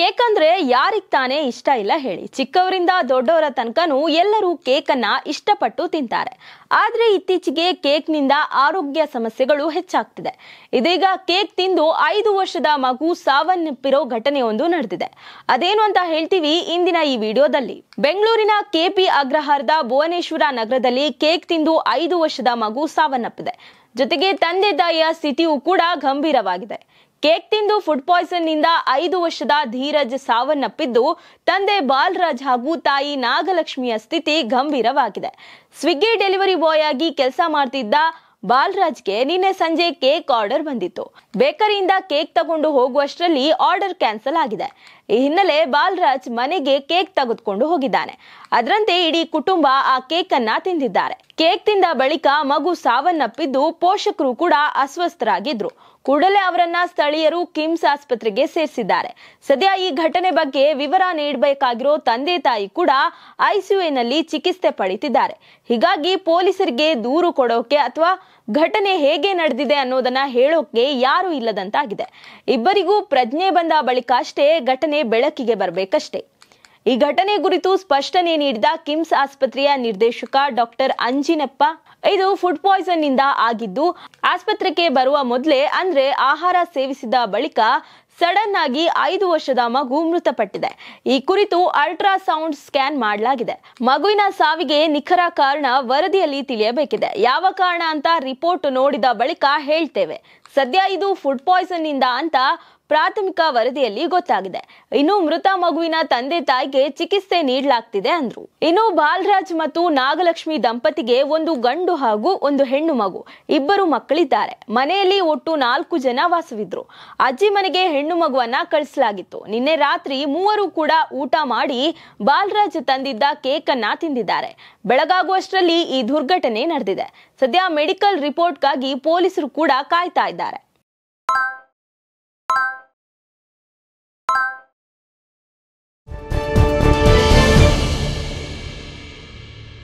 cake ಅಂದ್ರೆ ಯಾರಿಗ್ ತಾನೇ ಇಷ್ಟ ಇಲ್ಲ ಹೇಳಿ ಚಿಕ್ಕವರಿಂದ ದೊಡ್ಡವರ ತನಕನೂ ಎಲ್ಲರೂ ಅನ್ನ ಇಷ್ಟಪಟ್ಟು ತಿಂತಾರೆ ಆದ್ರೆ ಇತ್ತೀಚೆಗೆ ನಿಂದ ಆರೋಗ್ಯ ಸಮಸ್ಯೆಗಳು ಹೆಚ್ಚಾಗ್ತಿದೆ ಇದೀಗ ಕೇಕ್ ತಿಂದು ಐದು ವರ್ಷದ ಮಗು ಸಾವನ್ನಪ್ಪಿರೋ ಘಟನೆಯೊಂದು ನಡೆದಿದೆ ಅದೇನು ಅಂತ ಹೇಳ್ತೀವಿ ಇಂದಿನ ಈ ವಿಡಿಯೋದಲ್ಲಿ ಬೆಂಗಳೂರಿನ ಕೆಪಿ ಅಗ್ರಹಾರದ ಭುವನೇಶ್ವರ ನಗರದಲ್ಲಿ ಕೇಕ್ ತಿಂದು ಐದು ವರ್ಷದ ಮಗು ಸಾವನ್ನಪ್ಪಿದೆ ಜೊತೆಗೆ ತಂದೆ ತಾಯಿಯ ಸ್ಥಿತಿಯೂ ಕೂಡ ಗಂಭೀರವಾಗಿದೆ ಕೇಕ್ ತಿಂದು ಫುಡ್ ಪಾಯ್ಸನ್ ನಿಂದ ಐದು ವರ್ಷದ ಧೀರಜ್ ಸಾವನ್ನಪ್ಪಿದ್ದು ತಂದೆ ಬಾಲರಾಜ್ ಹಾಗೂ ತಾಯಿ ನಾಗಲಕ್ಷ್ಮಿಯ ಸ್ಥಿತಿ ಗಂಭೀರವಾಗಿದೆ ಸ್ವಿಗ್ಗಿ ಡೆಲಿವರಿ ಬಾಯ್ ಆಗಿ ಕೆಲಸ ಮಾಡ್ತಿದ್ದ ಬಾಲ್ರಾಜ್ಗೆ ನಿನ್ನೆ ಸಂಜೆ ಕೇಕ್ ಆರ್ಡರ್ ಬಂದಿತ್ತು ಬೇಕರಿಯಿಂದ ಕೇಕ್ ತಗೊಂಡು ಹೋಗುವಷ್ಟರಲ್ಲಿ ಆರ್ಡರ್ ಕ್ಯಾನ್ಸಲ್ ಆಗಿದೆ ಈ ಹಿನ್ನೆಲೆ ಬಾಲ್ರಾಜ್ ಮನೆಗೆ ಕೇಕ್ ತೆಗೆದುಕೊಂಡು ಹೋಗಿದ್ದಾನೆ ಅದರಂತೆ ಇಡೀ ಕುಟುಂಬ ಆ ಕೇಕ್ ಅನ್ನ ತಿಂದಿದ್ದಾರೆ ಕೇಕ್ ತಿಂದ ಬಳಿಕ ಮಗು ಸಾವನ್ನಪ್ಪಿದ್ದು ಪೋಷಕರು ಕೂಡ ಅಸ್ವಸ್ಥರಾಗಿದ್ರು ಕೂಡಲೇ ಅವರನ್ನ ಸ್ಥಳೀಯರು ಕಿಮ್ಸ್ ಆಸ್ಪತ್ರೆಗೆ ಸೇರಿಸಿದ್ದಾರೆ ಸದ್ಯ ಈ ಘಟನೆ ಬಗ್ಗೆ ವಿವರ ನೀಡಬೇಕಾಗಿರೋ ತಂದೆ ತಾಯಿ ಕೂಡ ಐಸಿಯುನಲ್ಲಿ ಚಿಕಿತ್ಸೆ ಪಡೀತಿದ್ದಾರೆ ಹೀಗಾಗಿ ಪೊಲೀಸರಿಗೆ ದೂರು ಕೊಡೋಕೆ ಅಥವಾ ಘಟನೆ ಹೇಗೆ ನಡೆದಿದೆ ಅನ್ನೋದನ್ನ ಹೇಳೋಕೆ ಯಾರು ಇಲ್ಲದಂತಾಗಿದೆ ಇಬ್ಬರಿಗೂ ಪ್ರಜ್ಞೆ ಬಂದ ಬಳಿಕ ಅಷ್ಟೇ ಘಟನೆ ಬೆಳಕಿಗೆ ಬರಬೇಕಷ್ಟೇ ಈ ಘಟನೆ ಕುರಿತು ಸ್ಪಷ್ಟನೆ ನೀಡಿದ ಕಿಮ್ಸ್ ಆಸ್ಪತ್ರೆಯ ನಿರ್ದೇಶಕ ಡಾಕ್ಟರ್ ಅಂಜಿನಪ್ಪ ಇದು ಫುಡ್ ಪಾಯ್ಸನ್ ನಿಂದ ಆಗಿದ್ದು ಆಸ್ಪತ್ರೆಗೆ ಬರುವ ಮೊದಲೇ ಅಂದ್ರೆ ಆಹಾರ ಸೇವಿಸಿದ ಬಳಿಕ ಸಡನ್ ಆಗಿ ಐದು ವರ್ಷದ ಮಗು ಮೃತಪಟ್ಟಿದೆ ಈ ಕುರಿತು ಅಲ್ಟ್ರಾಸೌಂಡ್ ಸ್ಕ್ಯಾನ್ ಮಾಡಲಾಗಿದೆ ಮಗುವಿನ ಸಾವಿಗೆ ನಿಖರ ಕಾರಣ ವರದಿಯಲ್ಲಿ ತಿಳಿಯಬೇಕಿದೆ ಯಾವ ಕಾರಣ ಅಂತ ರಿಪೋರ್ಟ್ ನೋಡಿದ ಬಳಿಕ ಹೇಳ್ತೇವೆ ಸದ್ಯ ಇದು ಫುಡ್ ಪಾಯ್ಸನ್ ನಿಂದ ಅಂತ ಪ್ರಾಥಮಿಕ ವರದಿಯಲ್ಲಿ ಗೊತ್ತಾಗಿದೆ ಇನ್ನು ಮೃತ ಮಗುವಿನ ತಂದೆ ತಾಯಿಗೆ ಚಿಕಿತ್ಸೆ ನೀಡಲಾಗ್ತಿದೆ ಅಂದ್ರು ಇನ್ನು ಬಾಲರಾಜ್ ಮತ್ತು ನಾಗಲಕ್ಷ್ಮಿ ದಂಪತಿಗೆ ಒಂದು ಗಂಡು ಹಾಗೂ ಒಂದು ಹೆಣ್ಣು ಮಗು ಇಬ್ಬರು ಮಕ್ಕಳಿದ್ದಾರೆ ಮನೆಯಲ್ಲಿ ಒಟ್ಟು ನಾಲ್ಕು ಜನ ವಾಸವಿದ್ರು ಅಜ್ಜಿ ಮನೆಗೆ ಹೆಣ್ಣು ಮಗುವನ್ನ ಕಳಿಸಲಾಗಿತ್ತು ನಿನ್ನೆ ರಾತ್ರಿ ಮೂವರು ಕೂಡ ಊಟ ಮಾಡಿ ಬಾಲರಾಜ್ ತಂದಿದ್ದ ಕೇಕ್ ಅನ್ನ ತಿಂದಿದ್ದಾರೆ ಬೆಳಗಾಗುವಷ್ಟರಲ್ಲಿ ಈ ದುರ್ಘಟನೆ ನಡೆದಿದೆ ಸದ್ಯ ಮೆಡಿಕಲ್ ರಿಪೋರ್ಟ್ಗಾಗಿ ಪೊಲೀಸರು ಕೂಡ ಕಾಯ್ತಾ ಇದ್ದಾರೆ